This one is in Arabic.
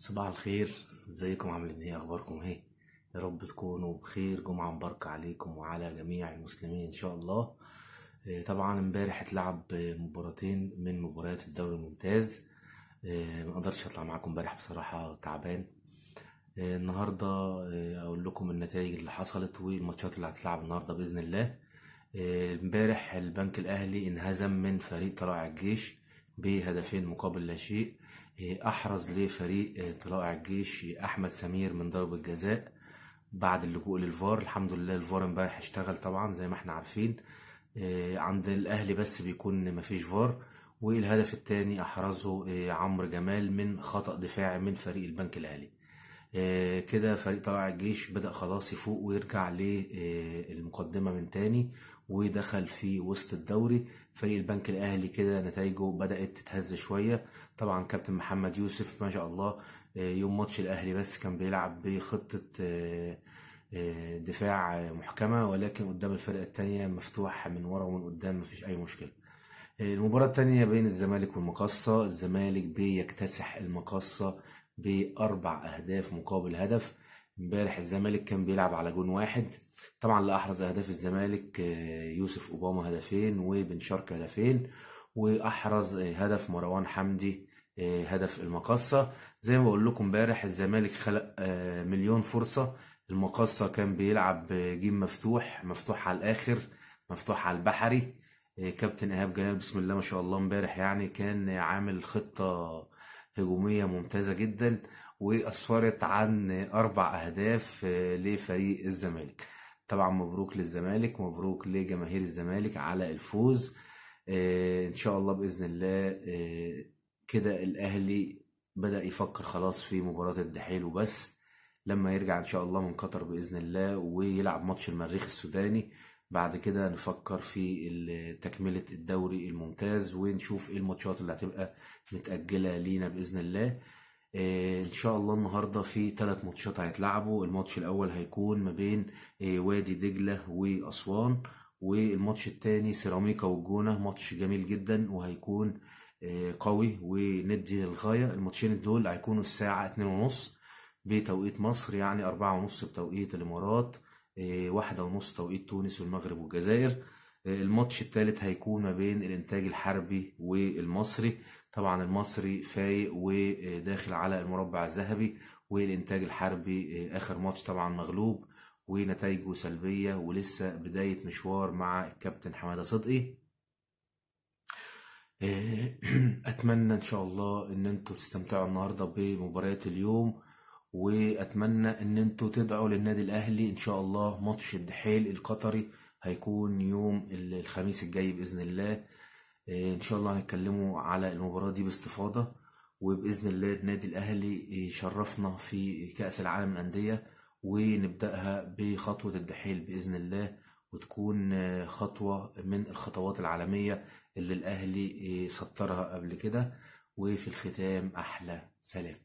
صباح الخير ازيكم عاملين ايه اخباركم ايه يا رب تكونوا بخير جمعة مباركة عليكم وعلى جميع المسلمين ان شاء الله آه، طبعا امبارح اتلعب مباراتين من مباريات الدوري الممتاز آه، ما اقدرش اطلع معاكم امبارح بصراحة تعبان آه، النهاردة اقول لكم النتائج اللي حصلت والماتشات اللي هتلعب النهاردة باذن الله امبارح البنك الاهلي انهزم من فريق طلائع الجيش بهدفين مقابل لا شيء إيه، أحرز لفريق إيه، طلائع الجيش أحمد سمير من ضربة جزاء بعد اللجوء للفار الحمد لله الفار امبارح اشتغل طبعا زي ما احنا عارفين إيه، عند الأهلي بس بيكون مفيش فار والهدف الثاني أحرزه عمرو جمال من خطأ دفاعي من فريق البنك الأهلي كده فريق طلائع الجيش بدأ خلاص يفوق ويرجع للمقدمة من تاني ودخل في وسط الدوري فريق البنك الاهلي كده نتائجه بدات تتهز شويه طبعا كابتن محمد يوسف ما شاء الله آه، يوم ماتش الاهلي بس كان بيلعب بخطه آه، آه، دفاع محكمه ولكن قدام الفرقه الثانيه مفتوح من ورا ومن قدام مفيش اي مشكله المباراة الثانيه بين الزمالك والمقصة الزمالك بيكتسح المقصة بأربع أهداف مقابل هدف امبارح الزمالك كان بيلعب على جون واحد طبعا لأحرز أهداف الزمالك آه، يوسف أوباما هدفين وبن شرقي هدفين وأحرز آه، هدف مروان حمدي آه، هدف المقصة زي ما بقول لكم امبارح الزمالك خلق مليون فرصة المقصة كان بيلعب جيم مفتوح مفتوح على الآخر مفتوح على البحري كابتن إيهاب جلال بسم الله ما شاء الله امبارح يعني كان عامل خطة هجومية ممتازة جدا وأسفرت عن أربع أهداف آه، لفريق الزمالك طبعا مبروك للزمالك مبروك لجماهير الزمالك على الفوز آه، إن شاء الله بإذن الله آه، كده الأهلي بدأ يفكر خلاص في مباراة الدحيل وبس لما يرجع إن شاء الله من قطر بإذن الله ويلعب ماتش المريخ السوداني بعد كده نفكر في تكملة الدوري الممتاز ونشوف ايه الماتشات اللي هتبقى متأجلة لينا بإذن الله آه، ان شاء الله النهارده في ثلاث ماتشات هيتلعبوا الماتش الاول هيكون ما بين آه، وادي دجله واسوان والماتش الثاني سيراميكا والجونه ماتش جميل جدا وهيكون آه، قوي وندي للغايه الماتشين دول هيكونوا الساعه اتنين ونص بتوقيت مصر يعني أربعة ونص بتوقيت الإمارات واحدة ونص توقيت تونس والمغرب والجزائر الماتش الثالث هيكون ما بين الانتاج الحربي والمصري طبعا المصري فايق وداخل على المربع الذهبي والانتاج الحربي اخر ماتش طبعا مغلوب ونتائجه سلبية ولسه بداية مشوار مع الكابتن حمادة صدقي آه، اتمنى ان شاء الله ان انتوا تستمتعوا النهاردة بمباريات اليوم واتمنى ان انتوا تدعوا للنادي الاهلي ان شاء الله ماتش الدحيل القطري هيكون يوم الخميس الجاي باذن الله آه، ان شاء الله هنتكلموا على المباراه دي باستفاضه وباذن الله النادي الاهلي يشرفنا في كاس العالم الانديه ونبداها بخطوه الدحيل باذن الله وتكون آه، خطوه من الخطوات العالميه اللي الاهلي آه، سطرها قبل كده وفي الختام احلى سلام